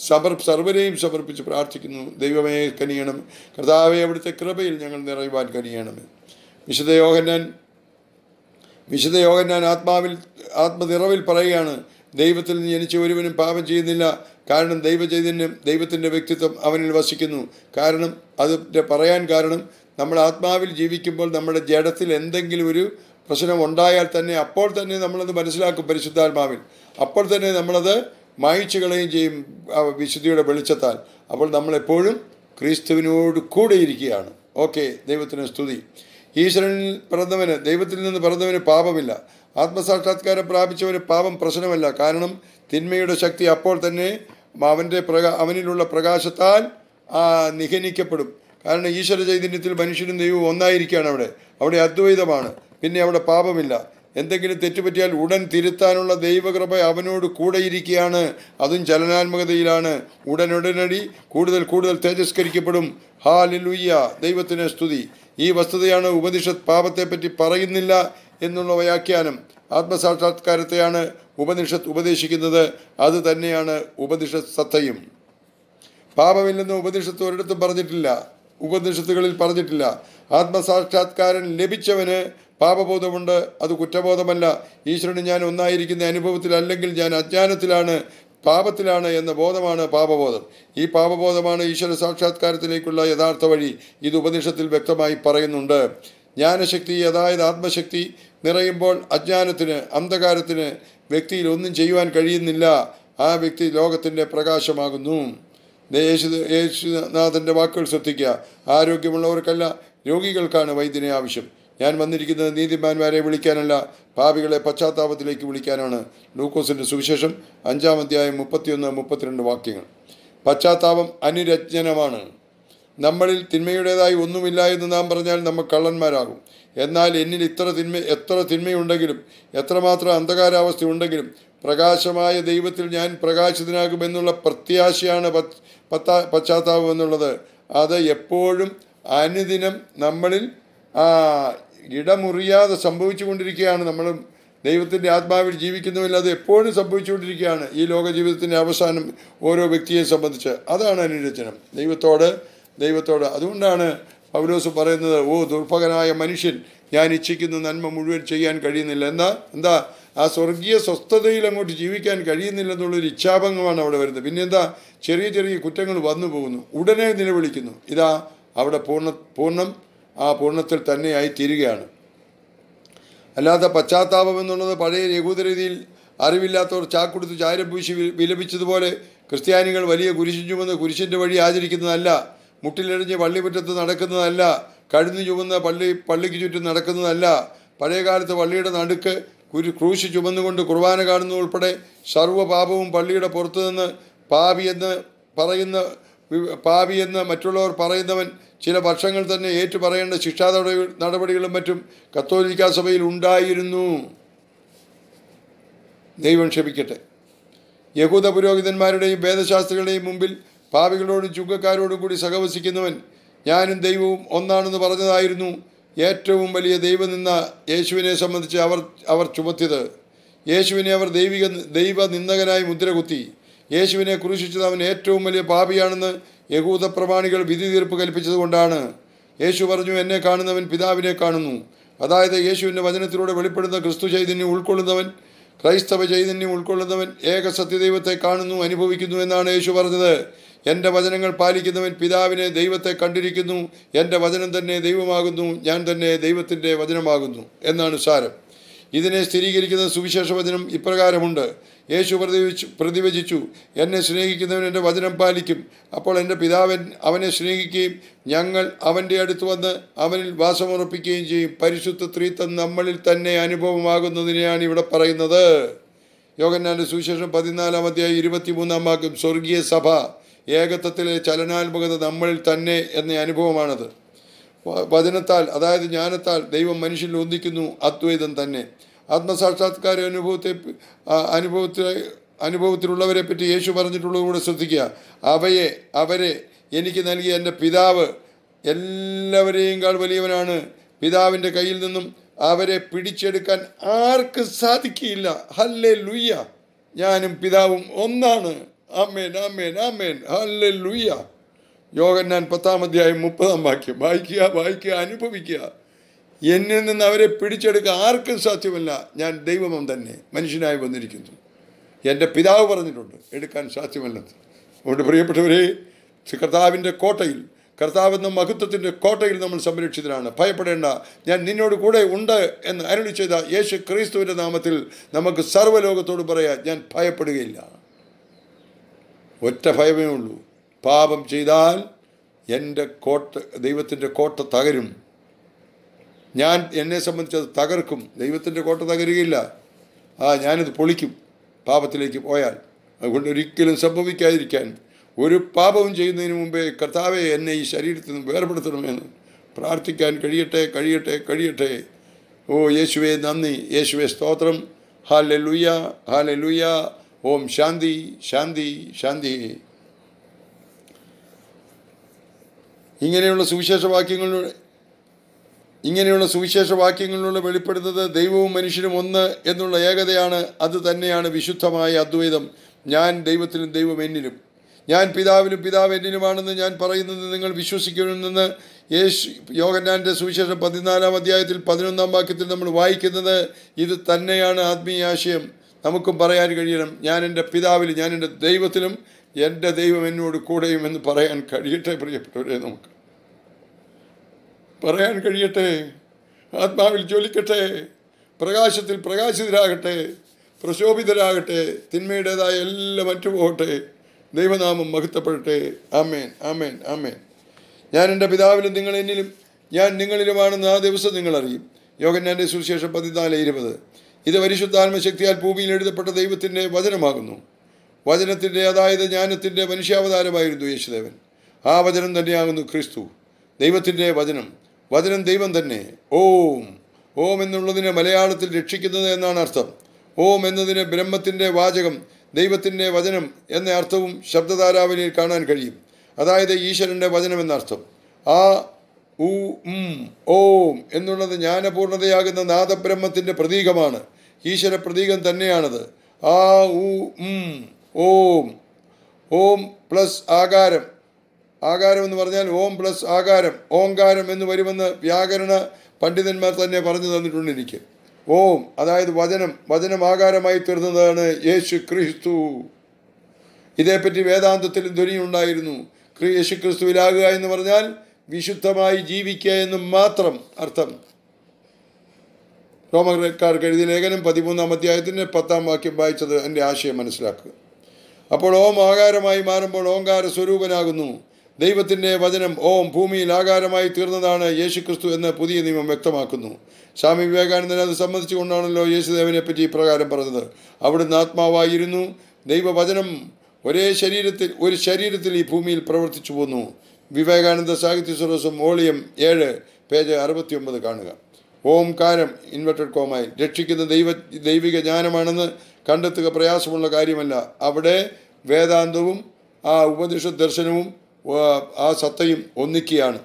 സമർ സർവരെയും സമർപ്പിച്ച് പ്രാർത്ഥിക്കുന്നു ദൈവമേ കനിയണം കർത്താവെ അവിടുത്തെ കൃപയിൽ ഞങ്ങൾ നിറയുവാൻ കനിയണമേ വിശുദ്ധ യോഹന്നാൻ വിശുദ്ധ യോഹന്നാൻ ആത്മാവിൽ ആത്മനിറവിൽ പറയുകയാണ് ദൈവത്തിൽ നിന്ന് ജനിച്ച ഒരുവനും പാപം ചെയ്യുന്നില്ല കാരണം ദൈവചൈതന്യം ദൈവത്തിൻ്റെ വ്യക്തിത്വം അവനിൽ വസിക്കുന്നു കാരണം അതിൻ്റെ പറയാൻ കാരണം നമ്മൾ ആത്മാവിൽ ജീവിക്കുമ്പോൾ നമ്മുടെ ജഡത്തിൽ എന്തെങ്കിലും ഒരു പ്രശ്നം ഉണ്ടായാൽ തന്നെ അപ്പോൾ തന്നെ നമ്മളത് മനസ്സിലാക്കും പരിശുദ്ധാത്മാവിൽ അപ്പോൾ തന്നെ നമ്മളത് മായിച്ചു കളയുകയും ചെയ്യും വിശുദ്ധിയുടെ വെളിച്ചത്താൽ അപ്പോൾ നമ്മളെപ്പോഴും ക്രിസ്തുവിനോട് കൂടെ ഇരിക്കുകയാണ് ഓക്കെ ദൈവത്തിന് സ്തുതി ഈശ്വരനിൽ പിറന്നവന് ദൈവത്തിൽ നിന്ന് പിറന്നവന് പാപമില്ല ആത്മസാക്ഷാത്കാരം പ്രാപിച്ചവന് പാപം പ്രശ്നമല്ല കാരണം തിന്മയുടെ ശക്തി അപ്പോൾ തന്നെ അവൻ്റെ പ്രകാ അവനിലുള്ള പ്രകാശത്താൽ നിഹനിക്കപ്പെടും കാരണം ഈശ്വര ചൈതന്യത്തിൽ മനുഷ്യനും ദൈവവും ഒന്നായിരിക്കുകയാണ് അവിടെ അവിടെ അദ്വൈതമാണ് പിന്നെ അവിടെ പാപമില്ല എന്തെങ്കിലും തെറ്റുപറ്റിയാൽ ഉടൻ തിരുത്താനുള്ള ദൈവകൃപ അവനോട് കൂടെയിരിക്കുകയാണ് അതും ചലനാത്മകതയിലാണ് ഉടനുടനടി കൂടുതൽ കൂടുതൽ തേജസ്കരിക്കപ്പെടും ഹാ ലിലുയ്യ ദൈവത്തിന് സ്തുതി ഈ വസ്തുതയാണ് ഉപനിഷത്ത് പാപത്തെപ്പറ്റി പറയുന്നില്ല എന്നുള്ള വ്യാഖ്യാനം ആത്മസാക്ഷാത്കാരത്തെയാണ് ഉപനിഷത്ത് ഉപദേശിക്കുന്നത് അത് തന്നെയാണ് ഉപനിഷത്ത് സത്തയും പാപമില്ലെന്ന് ഉപനിഷത്ത് ഒരിടത്തും പറഞ്ഞിട്ടില്ല ഉപനിഷത്തുകളിൽ പറഞ്ഞിട്ടില്ല ആത്മസാക്ഷാത്കാരൻ ലഭിച്ചവന് പാപബോധമുണ്ട് അത് കുറ്റബോധമല്ല ഈശ്വരന് ഞാൻ ഒന്നായിരിക്കുന്ന അനുഭവത്തിലല്ലെങ്കിൽ ഞാൻ അജ്ഞാനത്തിലാണ് പാപത്തിലാണ് എന്ന ബോധമാണ് പാപബോധം ഈ പാപബോധമാണ് ഈശ്വര സാക്ഷാത്കാരത്തിലേക്കുള്ള യഥാർത്ഥ വഴി ഇത് ഉപനിഷത്തിൽ വ്യക്തമായി പറയുന്നുണ്ട് ജ്ഞാനശക്തി അതായത് ആത്മശക്തി നിറയുമ്പോൾ അജ്ഞാനത്തിന് അന്ധകാരത്തിന് വ്യക്തിയിൽ ഒന്നും ചെയ്യുവാൻ കഴിയുന്നില്ല ആ വ്യക്തി ലോകത്തിൻ്റെ പ്രകാശമാകുന്നു യേശു യേശുനാഥൻ്റെ വാക്കുകൾ ശ്രദ്ധിക്കുക ആരോഗ്യമുള്ളവർക്കല്ല രോഗികൾക്കാണ് വൈദ്യനെ ആവശ്യം ഞാൻ വന്നിരിക്കുന്നത് നീതിമാന്മാരെ വിളിക്കാനല്ല പാപികളെ പശ്ചാത്താപത്തിലേക്ക് വിളിക്കാനാണ് ലൂക്കോസിൻ്റെ സുവിശേഷം അഞ്ചാം അധ്യായം മുപ്പത്തിയൊന്ന് മുപ്പത്തിരണ്ട് വാക്യങ്ങൾ പശ്ചാത്താപം അനുരജ്ഞനമാണ് നമ്മളിൽ തിന്മയുടേതായി ഒന്നുമില്ല എന്ന് നാം പറഞ്ഞാൽ നമ്മൾ കള്ളന്മാരാകും എന്നാൽ എന്നിൽ ഇത്ര തിന്മ എത്ര തിന്മയുണ്ടെങ്കിലും എത്രമാത്രം അന്ധകാരാവസ്ഥ ഉണ്ടെങ്കിലും പ്രകാശമായ ദൈവത്തിൽ ഞാൻ പ്രകാശിതനാകുമെന്നുള്ള പ്രത്യാശയാണ് പത്താ പശ്ചാത്താപം എന്നുള്ളത് അത് എപ്പോഴും അനുദിനം നമ്മളിൽ ഇടമുറിയാതെ സംഭവിച്ചു കൊണ്ടിരിക്കുകയാണ് നമ്മൾ ദൈവത്തിൻ്റെ ആത്മാവിൽ ജീവിക്കുന്നുമില്ല അത് എപ്പോഴും സംഭവിച്ചുകൊണ്ടിരിക്കുകയാണ് ഈ ലോക ജീവിതത്തിൻ്റെ അവസാനം ഓരോ വ്യക്തിയെ സംബന്ധിച്ച് അതാണ് അനുരചനം ദൈവത്തോട് ദൈവത്തോട് അതുകൊണ്ടാണ് പൗലോസ് പറയുന്നത് ഓ ദുർഭകനായ മനുഷ്യൻ ഞാൻ ഇച്ഛിക്കുന്ന നന്മ മുഴുവൻ ചെയ്യാൻ കഴിയുന്നില്ല എന്താ എന്താ ആ സ്വർഗീയ സ്വസ്ഥതയിൽ അങ്ങോട്ട് ജീവിക്കാൻ കഴിയുന്നില്ല എന്നുള്ളൊരു ഇച്ഛാഭംഗമാണ് അവിടെ വരുന്നത് പിന്നെ എന്താ ചെറിയ ചെറിയ കുറ്റങ്ങൾ വന്നു പോകുന്നു ഉടനെ നിലവിളിക്കുന്നു ഇതാ അവിടെ പൂർണ്ണ പൂർണ്ണം ആ പൂർണ്ണത്തിൽ തന്നെയായി തീരുകയാണ് അല്ലാത്ത പശ്ചാത്താപം എന്നുള്ളത് പഴയ യഹൂദരീതിയിൽ അറിവില്ലാത്തവർ ചാക്കുടുത്ത് ചാരം പൂശി വിലപിച്ചതുപോലെ ക്രിസ്ത്യാനികൾ വലിയ കുരിശിഞ്ചുമെന്ന് കുരിശിൻ്റെ വഴി ആചരിക്കുന്നതല്ല മുട്ടിലെഴിഞ്ഞ് പള്ളിമുറ്റത്ത് നടക്കുന്നതല്ല കഴുന്ന് ചുമന്ന് പള്ളി പള്ളിക്ക് ചുറ്റും നടക്കുന്നതല്ല പഴയകാലത്ത് പള്ളിയുടെ നടുക്ക് കുരു ക്രൂശ് ചുമന്നുകൊണ്ട് കുർബാന കാണുന്ന ഉൾപ്പെടെ സർവ്വപാപവും പള്ളിയുടെ പുറത്തുനിന്ന് പാപിയെന്ന് പറയുന്ന പാപിയെന്ന് മറ്റുള്ളവർ പറയുന്നവൻ ചില വർഷങ്ങൾ തന്നെ ഏറ്റുപറയേണ്ട ശിക്ഷാ നടപടികളും മറ്റും കത്തോലിക്ക സഭയിൽ ഉണ്ടായിരുന്നു ദൈവം ക്ഷമിക്കട്ടെ യഹൂദ പുരോഹിതന്മാരുടെയും വേദശാസ്ത്രികളുടെയും മുമ്പിൽ പാപികളോടും ചുങ്കക്കാരോടും കൂടി സഹവസിക്കുന്നവൻ ഞാനും ദൈവവും ഒന്നാണെന്ന് പറഞ്ഞതായിരുന്നു ഏറ്റവും വലിയ നിന്ന യേശുവിനെ സംബന്ധിച്ച് അവർ അവർ ചുമത്തിയത് യേശുവിനെ അവർ ദൈവിക ദൈവ നിന്ദകനായി മുദ്രകുത്തി യേശുവിനെ ക്രൂശിച്ചത് അവൻ ഏറ്റവും വലിയ പാപിയാണെന്ന് യഹൂദ പ്രമാണികൾ വിധി തീർപ്പ് കൽപ്പിച്ചതുകൊണ്ടാണ് യേശു പറഞ്ഞു എന്നെ കാണുന്നവൻ പിതാവിനെ കാണുന്നു അതായത് യേശുവിൻ്റെ വചനത്തിലൂടെ വെളിപ്പെടുന്ന ക്രിസ്തു ചൈതന്യം ഉൾക്കൊള്ളുന്നവൻ ക്രൈസ്തവ ചൈതന്യം ഉൾക്കൊള്ളുന്നവൻ ഏക സത്യദൈവത്തെ കാണുന്നു അനുഭവിക്കുന്നു എന്നാണ് യേശു പറഞ്ഞത് എൻ്റെ വചനങ്ങൾ പാലിക്കുന്നവൻ പിതാവിനെ ദൈവത്തെ കണ്ടിരിക്കുന്നു എൻ്റെ വചനം തന്നെ ദൈവമാകുന്നു ഞാൻ തന്നെ ദൈവത്തിൻ്റെ വചനമാകുന്നു എന്നാണ് സാരം ഇതിനെ സ്ഥിരീകരിക്കുന്ന സുവിശേഷ വചനം ഇപ്രകാരമുണ്ട് യേശു പ്രതിവച്ചു പ്രതിവചിച്ചു എന്നെ സ്നേഹിക്കുന്നവൻ എൻ്റെ വചനം പാലിക്കും അപ്പോൾ എൻ്റെ പിതാവൻ അവനെ സ്നേഹിക്കുകയും ഞങ്ങൾ അവൻ്റെ അടുത്ത് വന്ന് അവനിൽ വാസമുറപ്പിക്കുകയും ചെയ്യും പരിശുദ്ധ ത്രീത്വം നമ്മളിൽ തന്നെ അനുഭവമാകുന്നതിനെയാണ് ഇവിടെ പറയുന്നത് യോഗന്നാൻ്റെ സുവിശേഷം പതിനാലാമത്തെ ഇരുപത്തി മൂന്നാം വാക്യം സ്വർഗീയ സഭ ഏകത്വത്തിലെ ചലനാത്മകത നമ്മളിൽ തന്നെ എന്ന അനുഭവമാണത് വചനത്താൽ അതായത് ജ്ഞാനത്താൽ ദൈവം മനുഷ്യനിൽ ഒന്നിക്കുന്നു അദ്വൈതം തന്നെ ആത്മസാക്ഷാത്കാര അനുഭവത്തെ അനുഭവത്തിൽ അനുഭവത്തിലുള്ളവരെ പറ്റി യേശു പറഞ്ഞിട്ടുള്ളത് കൂടെ ശ്രദ്ധിക്കുക അവയെ അവരെ എനിക്ക് നൽകിയ എൻ്റെ പിതാവ് എല്ലാവരെയും കാൾ വലിയവനാണ് പിതാവിൻ്റെ കയ്യിൽ നിന്നും അവരെ പിടിച്ചെടുക്കാൻ ആർക്കും സാധിക്കില്ല ഹല്ലേ ലുയ്യ ഞാനും പിതാവും ഒന്നാണ് ആമേൻ ആമേൻ ആമേൻ ഹല്ലെ ലുയ്യ യോഗന്നാൻ പത്താം അധ്യായം മുപ്പതാം വാക്യം വായിക്കുക വായിക്കുക അനുഭവിക്കുക എന്നിൽ നിന്ന് അവരെ പിടിച്ചെടുക്കുക ആർക്കും സാധ്യമല്ല ഞാൻ ദൈവമം തന്നെ മനുഷ്യനായി വന്നിരിക്കുന്നു എൻ്റെ പിതാവ് പറഞ്ഞിട്ടുണ്ട് എടുക്കാൻ സാധ്യമല്ല അതുകൊണ്ട് പ്രിയപ്പെട്ടവരെ കർത്താവിൻ്റെ കോട്ടയിൽ കർത്താവ് എന്ന മഹത്വത്തിൻ്റെ കോട്ടയിൽ നമ്മൾ സംരക്ഷിതരാണ് ഭയപ്പെടേണ്ട ഞാൻ നിന്നോട് കൂടെ ഉണ്ട് എന്ന് അരുളി ചെയ്ത യേശു ക്രൈസ്തുവിൻ്റെ നാമത്തിൽ നമുക്ക് സർവ്വലോകത്തോട് പറയാം ഞാൻ ഭയപ്പെടുകയില്ല ഒറ്റ ഭയമേ ഉള്ളൂ പാപം ചെയ്താൽ എൻ്റെ കോട്ട ദൈവത്തിൻ്റെ കോട്ട തകരും ഞാൻ എന്നെ സംബന്ധിച്ച് അത് തകർക്കും ദൈവത്തിൻ്റെ കോട്ട തകരുകയില്ല ആ ഞാനത് പൊളിക്കും പാപത്തിലേക്ക് പോയാൽ അതുകൊണ്ട് ഒരിക്കലും സംഭവിക്കാതിരിക്കാൻ ഒരു പാപവും ചെയ്യുന്നതിന് മുമ്പേ കർത്താവെ എന്നെ ഈ ശരീരത്തിൽ നിന്ന് വേർപെടുത്തണമെന്ന് പ്രാർത്ഥിക്കാൻ കഴിയട്ടെ കഴിയട്ടെ കഴിയട്ടെ ഓ യേശുവേ നന്ദി യേശുവേ സ്തോത്രം ഹാലെ ലുയ്യ ഹാലെ ലുയ്യ ഓം ശാന്തി ശാന്തി ശാന്തി ഇങ്ങനെയുള്ള സുവിശേഷവാക്യങ്ങളിലൂടെ ഇങ്ങനെയുള്ള സുവിശേഷവാക്യങ്ങളിലൂടെ വെളിപ്പെടുന്നത് ദൈവവും മനുഷ്യനും ഒന്ന് എന്നുള്ള ഏകതയാണ് അത് തന്നെയാണ് വിശുദ്ധമായ അദ്വൈതം ഞാൻ ദൈവത്തിലും ദൈവം എന്നിലും ഞാൻ പിതാവിനും പിതാവ് എന്നിനുമാണെന്ന് ഞാൻ പറയുന്നത് നിങ്ങൾ വിശ്വസിക്കണമെന്ന് യേശു യോഗന്നാൻ്റെ സുവിശേഷം പതിനാലാം അധ്യായത്തിൽ പതിനൊന്നാം വാക്യത്തിൽ നമ്മൾ വായിക്കുന്നത് ഇത് തന്നെയാണ് ആശയം നമുക്കും പറയാൻ കഴിയണം ഞാൻ എൻ്റെ പിതാവിൽ ഞാൻ എൻ്റെ ദൈവത്തിലും എൻ്റെ ദൈവം എന്നോട് കൂടെയും എന്ന് പറയാൻ കഴിയട്ടെ പ്രിയപ്പെട്ടവരെ നമുക്ക് പറയാൻ കഴിയട്ടെ ആത്മാവിൽ ജ്വലിക്കട്ടെ പ്രകാശത്തിൽ പ്രകാശിതരാകട്ടെ പ്രശോഭിതരാകട്ടെ തിന്മയുടേതായ എല്ലാം പോകട്ടെ ദൈവനാമം മഹത്വപ്പെടട്ടെ ആമേൻ ആമേൻ ആമേൻ ഞാൻ എൻ്റെ പിതാവിലും നിങ്ങൾ എന്നിലും ഞാൻ നിങ്ങളിലുമാണെന്ന് ആ ദിവസം നിങ്ങളറിയും യോഗന്നാൻ്റെ സുവിശേഷം പതിനാല് ഇരുപത് ഇത് പരിശുദ്ധാത്മശക്തിയാൽ ഭൂമിയിൽ എഴുതപ്പെട്ട ദൈവത്തിൻ്റെ വചനമാകുന്നു വചനത്തിൻ്റെ അതായത് ജ്ഞാനത്തിൻ്റെ മനുഷ്യാവതാരമായിരുന്നു യേശുദേവൻ ആ വചനം തന്നെയാകുന്നു ക്രിസ്തു ദൈവത്തിൻ്റെ വചനം വചനം ദൈവം തന്നെ ഓം ഓം എന്നുള്ളതിനെ മലയാളത്തിൽ രക്ഷിക്കുന്നത് എന്നാണ് അർത്ഥം ഓം എന്നതിന് ബ്രഹ്മത്തിൻ്റെ വാചകം ദൈവത്തിൻ്റെ വചനം എന്ന അർത്ഥവും ശബ്ദധാരാവലിയിൽ കാണാൻ കഴിയും അതായത് ഈശ്വരൻ്റെ വചനം എന്നർത്ഥം ആ ഉ ഉം ഓം എന്നുള്ളത് ജ്ഞാനപൂർണതയാകുന്ന നാദബ്രഹ്മത്തിൻ്റെ പ്രതീകമാണ് ഈശ്വര പ്രതീകം തന്നെയാണത് ആ ഉ ഉം ഓം ഓം പ്ലസ് ആകാരം ആകാരം എന്ന് പറഞ്ഞാൽ ഓം പ്ലസ് ആകാരം ഓങ്കാരം എന്ന് വരുമെന്ന് വ്യാകരണ പണ്ഡിതന്മാർ തന്നെ പറഞ്ഞു തന്നിട്ടുണ്ട് എനിക്ക് ഓം അതായത് വചനം വചനം ആകാരമായി തീർന്നതാണ് യേശു ക്രിസ്തു ഇതേപ്പറ്റി വേദാന്തത്തിലും ധ്വനിയുണ്ടായിരുന്നു യേശു ക്രിസ്തുവിലാകുക എന്ന് പറഞ്ഞാൽ വിശുദ്ധമായി ജീവിക്കുക എന്ന് മാത്രം അർത്ഥം റോമക്കാർക്ക് എഴുതിയ ലേഖനം പതിമൂന്നാം അധ്യായത്തിൻ്റെ പത്താം വാക്യം വായിച്ചത് എൻ്റെ ആശയം മനസ്സിലാക്കുക അപ്പോൾ ഓം ആകാരമായി മാറുമ്പോൾ ഓങ്കാര സ്വരൂപനാകുന്നു ദൈവത്തിൻ്റെ വചനം ഓം ഭൂമിയിൽ ആകാരമായി തീർന്നതാണ് യേശുക്രിസ്തു എന്ന് പുതിയ നിയമം വ്യക്തമാക്കുന്നു സ്വാമി വിവേകാനന്ദനെ അത് സംബന്ധിച്ചുകൊണ്ടാണല്ലോ യേശുദേവനെ പറ്റി ഇപ്രകാരം പറഞ്ഞത് അവിടുന്ന് ആത്മാവായിരുന്നു ദൈവവചനം ഒരേ ശരീരത്തിൽ ഒരു ശരീരത്തിൽ ഈ ഭൂമിയിൽ പ്രവർത്തിച്ചു പോന്നു വിവേകാനന്ദ സാഹിത്യ സുരസും വോളിയം ഏഴ് പേജ് ഒമ്പത് കാണുക ഓംകാരം ഇൻവെർട്ടഡ് കോമായി രക്ഷിക്കുന്ന ദൈവ ദൈവിക ജ്ഞാനമാണെന്ന് കണ്ടെത്തുക പ്രയാസമുള്ള കാര്യമല്ല അവിടെ വേദാന്തവും ആ ഉപദേശ ദർശനവും ആ സത്തയും ഒന്നിക്കുകയാണ്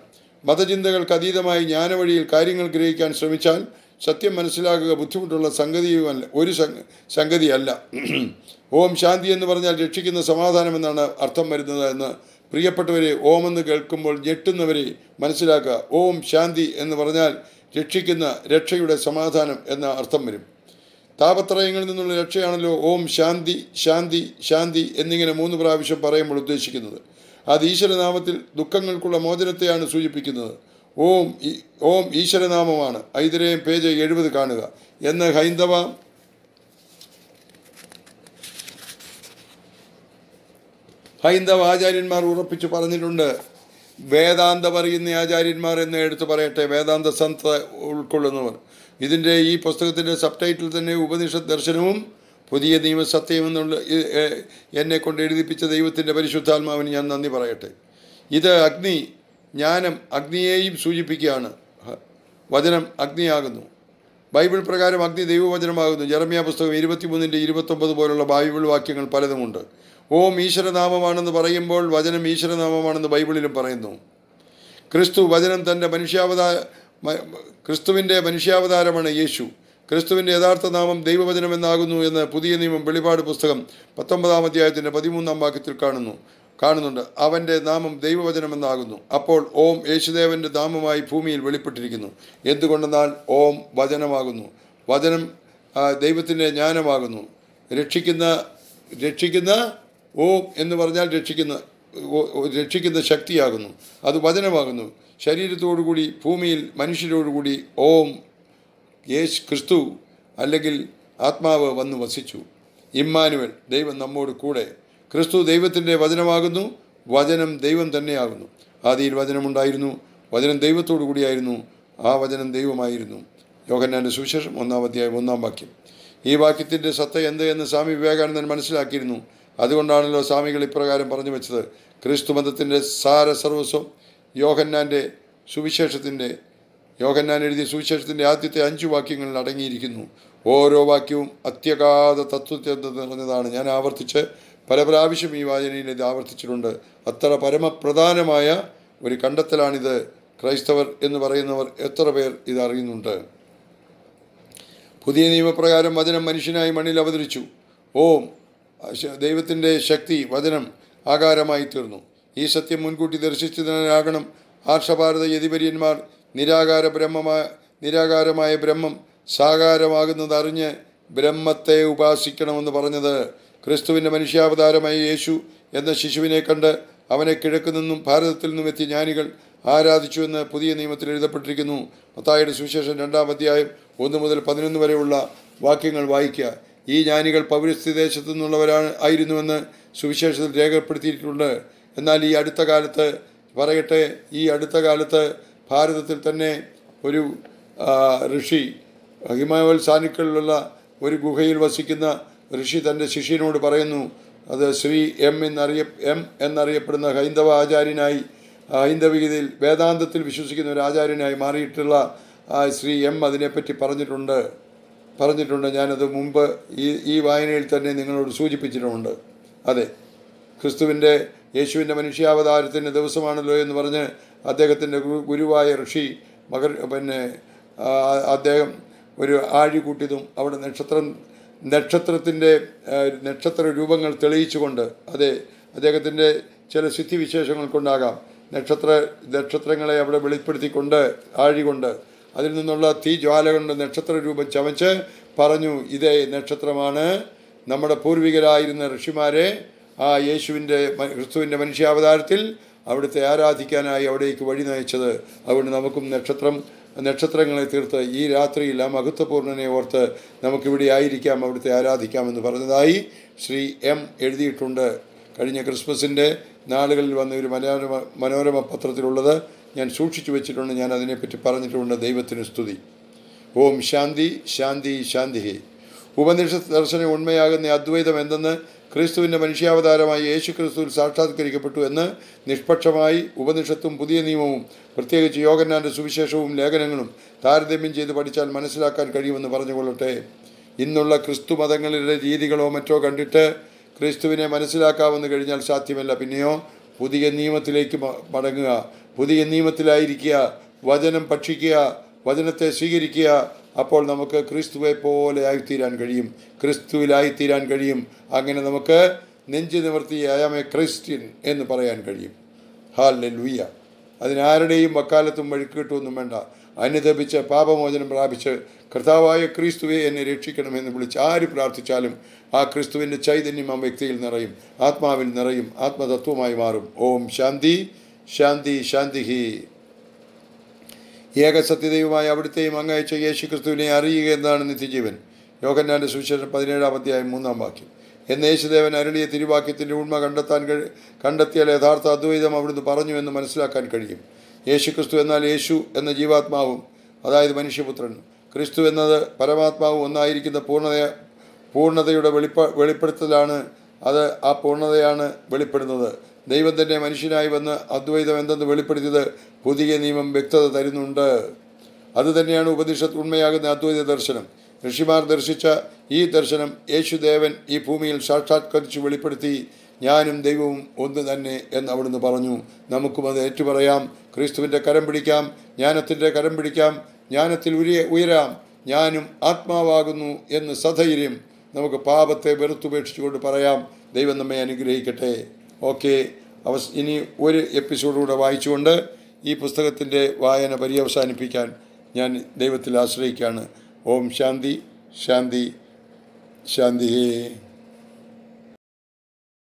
മതചിന്തകൾക്ക് അതീതമായി ജ്ഞാനവഴിയിൽ കാര്യങ്ങൾ ഗ്രഹിക്കാൻ ശ്രമിച്ചാൽ സത്യം മനസ്സിലാക്കുക ബുദ്ധിമുട്ടുള്ള സംഗതിയുമല്ല ഒരു സംഗതിയല്ല ഓം ശാന്തി എന്ന് പറഞ്ഞാൽ രക്ഷിക്കുന്ന സമാധാനമെന്നാണ് അർത്ഥം വരുന്നത് എന്ന് പ്രിയപ്പെട്ടവരെ ഓം എന്ന് കേൾക്കുമ്പോൾ ഞെട്ടുന്നവരെ മനസ്സിലാക്കുക ഓം ശാന്തി എന്ന് പറഞ്ഞാൽ രക്ഷിക്കുന്ന രക്ഷയുടെ സമാധാനം എന്ന അർത്ഥം വരും താപത്രയങ്ങളിൽ നിന്നുള്ള രക്ഷയാണല്ലോ ഓം ശാന്തി ശാന്തി ശാന്തി എന്നിങ്ങനെ മൂന്ന് പ്രാവശ്യം പറയുമ്പോൾ ഉദ്ദേശിക്കുന്നത് അത് ഈശ്വരനാമത്തിൽ ദുഃഖങ്ങൾക്കുള്ള മോചനത്തെയാണ് സൂചിപ്പിക്കുന്നത് ഓം ഓം ഈശ്വരനാമമാണ് ഐതരേയും പേജ് എഴുപത് കാണുക എന്ന ഹൈന്ദവ ഹൈന്ദവ ആചാര്യന്മാർ ഉറപ്പിച്ചു പറഞ്ഞിട്ടുണ്ട് വേദാന്ത പറയുന്ന ആചാര്യന്മാർ എന്ന് എടുത്തു പറയട്ടെ വേദാന്ത സന്ത ഉൾക്കൊള്ളുന്നവർ ഇതിൻ്റെ ഈ പുസ്തകത്തിൻ്റെ സബ് ടൈറ്റിൽ തന്നെ ഉപനിഷത്ത് ദർശനവും പുതിയ നിയമസത്യം എന്നുള്ള എന്നെ കൊണ്ട് എഴുതിപ്പിച്ച ദൈവത്തിൻ്റെ പരിശുദ്ധാത്മാവിന് ഞാൻ നന്ദി പറയട്ടെ ഇത് അഗ്നി ജ്ഞാനം അഗ്നിയെയും സൂചിപ്പിക്കുകയാണ് വചനം അഗ്നിയാകുന്നു ബൈബിൾ പ്രകാരം അഗ്നി ദൈവവചനമാകുന്നു ജർമ്മിയ പുസ്തകം ഇരുപത്തിമൂന്നിൻ്റെ ഇരുപത്തൊമ്പത് പോലുള്ള ബൈബിൾ വാക്യങ്ങൾ പലതുമുണ്ട് ഓം ഈശ്വരനാമമാണെന്ന് പറയുമ്പോൾ വചനം ഈശ്വരനാമമാണെന്ന് ബൈബിളിലും പറയുന്നു ക്രിസ്തു വചനം തൻ്റെ മനുഷ്യാവതാര ക്രിസ്തുവിൻ്റെ മനുഷ്യാവതാരമാണ് യേശു ക്രിസ്തുവിൻ്റെ യഥാർത്ഥ നാമം ദൈവവചനം എന്നാകുന്നു എന്ന് പുതിയ നിയമം വെളിപാട് പുസ്തകം പത്തൊമ്പതാം അധ്യായത്തിൻ്റെ പതിമൂന്നാം വാക്യത്തിൽ കാണുന്നു കാണുന്നുണ്ട് അവൻ്റെ നാമം ദൈവവചനം എന്നാകുന്നു അപ്പോൾ ഓം യേശുദേവൻ്റെ നാമമായി ഭൂമിയിൽ വെളിപ്പെട്ടിരിക്കുന്നു എന്തുകൊണ്ടെന്നാൽ ഓം വചനമാകുന്നു വചനം ദൈവത്തിൻ്റെ ജ്ഞാനമാകുന്നു രക്ഷിക്കുന്ന രക്ഷിക്കുന്ന ഓം എന്ന് പറഞ്ഞാൽ രക്ഷിക്കുന്ന രക്ഷിക്കുന്ന ശക്തിയാകുന്നു അത് വചനമാകുന്നു ശരീരത്തോടുകൂടി ഭൂമിയിൽ മനുഷ്യരോടുകൂടി ഓം യേശ് ക്രിസ്തു അല്ലെങ്കിൽ ആത്മാവ് വന്ന് വസിച്ചു ഇമ്മാനുവൽ ദൈവം നമ്മോട് കൂടെ ക്രിസ്തു ദൈവത്തിൻ്റെ വചനമാകുന്നു വചനം ദൈവം തന്നെയാകുന്നു ആദിയിൽ വചനമുണ്ടായിരുന്നു വചനം ദൈവത്തോടു കൂടിയായിരുന്നു ആ വചനം ദൈവമായിരുന്നു യോഗന്നാൻ്റെ സുവിശേഷം ഒന്നാം അധ്യായം ഒന്നാം വാക്യം ഈ വാക്യത്തിൻ്റെ സത്ത എന്ത് എന്ന് സ്വാമി വിവേകാനന്ദൻ മനസ്സിലാക്കിയിരുന്നു അതുകൊണ്ടാണല്ലോ സ്വാമികൾ ഇപ്രകാരം പറഞ്ഞു വെച്ചത് ക്രിസ്തു മതത്തിൻ്റെ സർവസ്വം യോഹന്നാൻ്റെ സുവിശേഷത്തിൻ്റെ യോഹന്നാൻ എഴുതിയ സുവിശേഷത്തിൻ്റെ ആദ്യത്തെ അഞ്ച് വാക്യങ്ങളിൽ അടങ്ങിയിരിക്കുന്നു ഓരോ വാക്യവും അത്യഗാധ തത്വത്തെ നിറഞ്ഞതാണ് ഞാൻ ആവർത്തിച്ച് പല പ്രാവശ്യം ഈ വാചനയിൽ ഇത് ആവർത്തിച്ചിട്ടുണ്ട് അത്ര പരമപ്രധാനമായ ഒരു കണ്ടെത്തലാണിത് ക്രൈസ്തവർ എന്ന് പറയുന്നവർ എത്ര പേർ ഇത് അറിയുന്നുണ്ട് പുതിയ നിയമപ്രകാരം വചനം മനുഷ്യനായി മണ്ണിൽ അവതരിച്ചു ഓം ദൈവത്തിൻ്റെ ശക്തി വചനം ആകാരമായി തീർന്നു ഈ സത്യം മുൻകൂട്ടി ദർശിച്ചതിനാകണം ആർഷഭാരത യതിപര്യന്മാർ നിരാകാര ബ്രഹ്മമായ നിരാകാരമായ ബ്രഹ്മം സാകാരമാകുന്നത് അറിഞ്ഞ് ബ്രഹ്മത്തെ ഉപാസിക്കണമെന്ന് പറഞ്ഞത് ക്രിസ്തുവിൻ്റെ മനുഷ്യാവതാരമായ യേശു എന്ന ശിശുവിനെ കണ്ട് അവനെ കിഴക്കു നിന്നും ഭാരതത്തിൽ നിന്നും എത്തിയ ജ്ഞാനികൾ ആരാധിച്ചുവെന്ന് പുതിയ നിയമത്തിൽ എഴുതപ്പെട്ടിരിക്കുന്നു മത്തായുടെ സുവിശേഷം രണ്ടാം അധ്യായം ഒന്ന് മുതൽ പതിനൊന്ന് വരെയുള്ള വാക്യങ്ങൾ വായിക്കുക ഈ ജ്ഞാനികൾ പൗരസ്ത്യ ദേശത്തു നിന്നുള്ളവരാണ് ആയിരുന്നുവെന്ന് സുവിശേഷത്തിൽ രേഖപ്പെടുത്തിയിട്ടുണ്ട് എന്നാൽ ഈ അടുത്ത കാലത്ത് പറയട്ടെ ഈ അടുത്ത കാലത്ത് ഭാരതത്തിൽ തന്നെ ഒരു ഋഷി ഹിമാവൽ സാനുക്കളിലുള്ള ഒരു ഗുഹയിൽ വസിക്കുന്ന ഋഷി തൻ്റെ ശിഷ്യനോട് പറയുന്നു അത് ശ്രീ എം എന്നറിയ എം എന്നറിയപ്പെടുന്ന ഹൈന്ദവ ആചാര്യനായി ഹൈന്ദവികതയിൽ വേദാന്തത്തിൽ വിശ്വസിക്കുന്ന ഒരു ആചാര്യനായി മാറിയിട്ടുള്ള ശ്രീ എം അതിനെപ്പറ്റി പറഞ്ഞിട്ടുണ്ട് പറഞ്ഞിട്ടുണ്ട് ഞാനത് മുമ്പ് ഈ ഈ വായനയിൽ തന്നെ നിങ്ങളോട് സൂചിപ്പിച്ചിട്ടുമുണ്ട് അതെ ക്രിസ്തുവിൻ്റെ യേശുവിൻ്റെ മനുഷ്യാവതാരത്തിൻ്റെ ദിവസമാണല്ലോ എന്ന് പറഞ്ഞ് അദ്ദേഹത്തിൻ്റെ ഗുരുവായ ഋഷി മകർ പിന്നെ അദ്ദേഹം ഒരു ആഴി കൂട്ടിയതും അവിടെ നക്ഷത്രം നക്ഷത്രത്തിൻ്റെ നക്ഷത്ര രൂപങ്ങൾ തെളിയിച്ചുകൊണ്ട് അതെ അദ്ദേഹത്തിൻ്റെ ചില സിദ്ധിവിശേഷങ്ങൾ കൊണ്ടാകാം നക്ഷത്ര നക്ഷത്രങ്ങളെ അവിടെ വെളിപ്പെടുത്തിക്കൊണ്ട് ആഴികൊണ്ട് അതിൽ നിന്നുള്ള തീ ജ്വാല കൊണ്ട് നക്ഷത്ര രൂപം ചമച്ച് പറഞ്ഞു ഇതേ നക്ഷത്രമാണ് നമ്മുടെ പൂർവികരായിരുന്ന ഋഷിമാരെ ആ യേശുവിൻ്റെ ക്രിസ്തുവിൻ്റെ മനുഷ്യാവതാരത്തിൽ അവിടുത്തെ ആരാധിക്കാനായി അവിടേക്ക് വഴി നയിച്ചത് അതുകൊണ്ട് നമുക്കും നക്ഷത്രം നക്ഷത്രങ്ങളെ തീർത്ത് ഈ രാത്രിയിൽ ആ മഹത്വപൂർണ്ണനെ ഓർത്ത് നമുക്കിവിടെ ആയിരിക്കാം അവിടുത്തെ ആരാധിക്കാമെന്ന് പറഞ്ഞതായി ശ്രീ എം എഴുതിയിട്ടുണ്ട് കഴിഞ്ഞ ക്രിസ്മസിൻ്റെ നാളുകളിൽ വന്ന ഒരു മനോരമ മനോരമ പത്രത്തിലുള്ളത് ഞാൻ സൂക്ഷിച്ചു വെച്ചിട്ടുണ്ട് ഞാൻ അതിനെപ്പറ്റി പറഞ്ഞിട്ടുണ്ട് ദൈവത്തിന് സ്തുതി ഓം ശാന്തി ശാന്തി ശാന്തി ഉപനിഷ ദർശനം ഉണ്മയാകുന്ന അദ്വൈതം എന്തെന്ന് ക്രിസ്തുവിൻ്റെ മനുഷ്യാവതാരമായി യേശു ക്രിസ്തുവിൽ സാക്ഷാത്കരിക്കപ്പെട്ടു എന്ന് നിഷ്പക്ഷമായി ഉപനിഷത്തും പുതിയ നിയമവും പ്രത്യേകിച്ച് യോഗന്നാൻ്റെ സുവിശേഷവും ലേഖനങ്ങളും താരതമ്യം ചെയ്ത് പഠിച്ചാൽ മനസ്സിലാക്കാൻ കഴിയുമെന്ന് പറഞ്ഞുകൊള്ളട്ടെ ഇന്നുള്ള ക്രിസ്തു മതങ്ങളുടെ രീതികളോ മറ്റോ കണ്ടിട്ട് ക്രിസ്തുവിനെ മനസ്സിലാക്കാമെന്ന് കഴിഞ്ഞാൽ സാധ്യമല്ല പിന്നെയോ പുതിയ നിയമത്തിലേക്ക് മടങ്ങുക പുതിയ നിയമത്തിലായിരിക്കുക വചനം ഭക്ഷിക്കുക വചനത്തെ സ്വീകരിക്കുക അപ്പോൾ നമുക്ക് ക്രിസ്തുവെ പോലെ ആയിത്തീരാൻ കഴിയും ക്രിസ്തുവിലായിത്തീരാൻ കഴിയും അങ്ങനെ നമുക്ക് നെഞ്ചു നിവർത്തി ഐ ക്രിസ്ത്യൻ എന്ന് പറയാൻ കഴിയും ഹാൽ ലുയ്യ അതിനാരുടെയും വക്കാലത്തും വഴുക്കിട്ടൊന്നും വേണ്ട അനുദപിച്ച് പാപമോചനം പ്രാപിച്ച് കർത്താവായ ക്രിസ്തുവെ എന്നെ രക്ഷിക്കണമെന്ന് വിളിച്ച് ആര് പ്രാർത്ഥിച്ചാലും ആ ക്രിസ്തുവിൻ്റെ ചൈതന്യം ആ വ്യക്തിയിൽ നിറയും ആത്മാവിൽ നിറയും ആത്മതത്വമായി മാറും ഓം ശാന്തി ശാന്തി ശാന്തി ഹി ഏകസത്യദൈവമായ അവിടുത്തെയും അങ്ങയച്ച യേശു ക്രിസ്തുവിനെ അറിയുക എന്നാണ് നിത്യജീവൻ യോഗന്നാൻ്റെ സുവിശേഷം പതിനേഴാം അധ്യായം മൂന്നാം വാക്യം എന്ന് യേശുദേവൻ അരുളിയ തിരുവാക്യത്തിൻ്റെ ഉണ്മ കണ്ടെത്താൻ കണ്ടെത്തിയാൽ യഥാർത്ഥ അദ്വൈതം അവിടുന്ന് പറഞ്ഞു എന്ന് മനസ്സിലാക്കാൻ കഴിയും യേശു ക്രിസ്തു എന്നാൽ യേശു എന്ന ജീവാത്മാവും അതായത് മനുഷ്യപുത്രൻ ക്രിസ്തു എന്നത് പരമാത്മാവും ഒന്നായിരിക്കുന്ന പൂർണ്ണത പൂർണ്ണതയുടെ വെളിപ്പ വെളിപ്പെടുത്തലാണ് അത് ആ പൂർണ്ണതയാണ് വെളിപ്പെടുന്നത് ദൈവം തന്നെ മനുഷ്യനായി വന്ന് അദ്വൈതം എന്തെന്ന് വെളിപ്പെടുത്തിയത് പുതിയ നിയമം വ്യക്തത തരുന്നുണ്ട് അതുതന്നെയാണ് ഉപനിഷത്ത് ഉണ്മയാകുന്ന അദ്വൈത ദർശനം ഋഷിമാർ ദർശിച്ച ഈ ദർശനം യേശുദേവൻ ഈ ഭൂമിയിൽ സാക്ഷാത്കരിച്ചു വെളിപ്പെടുത്തി ഞാനും ദൈവവും ഒന്ന് തന്നെ എന്ന് അവിടുന്ന് പറഞ്ഞു നമുക്കും അത് ഏറ്റുപറയാം ക്രിസ്തുവിൻ്റെ കരം പിടിക്കാം ജ്ഞാനത്തിൻ്റെ കരം പിടിക്കാം ജ്ഞാനത്തിൽ ഉയര ഉയരാം ഞാനും ആത്മാവാകുന്നു എന്ന് സധൈര്യം നമുക്ക് പാപത്തെ വെറുത്തുപേക്ഷിച്ചുകൊണ്ട് പറയാം ദൈവം നമ്മെ അനുഗ്രഹിക്കട്ടെ ഓക്കെ അവ ഇനി ഒരു എപ്പിസോഡുകൂടെ വായിച്ചുകൊണ്ട് ഈ പുസ്തകത്തിൻ്റെ വായന പര്യവസാനിപ്പിക്കാൻ ഞാൻ ദൈവത്തിൽ ആശ്രയിക്കുകയാണ് ഓം ശാന്തി ശാന്തി ശാന്തിയേ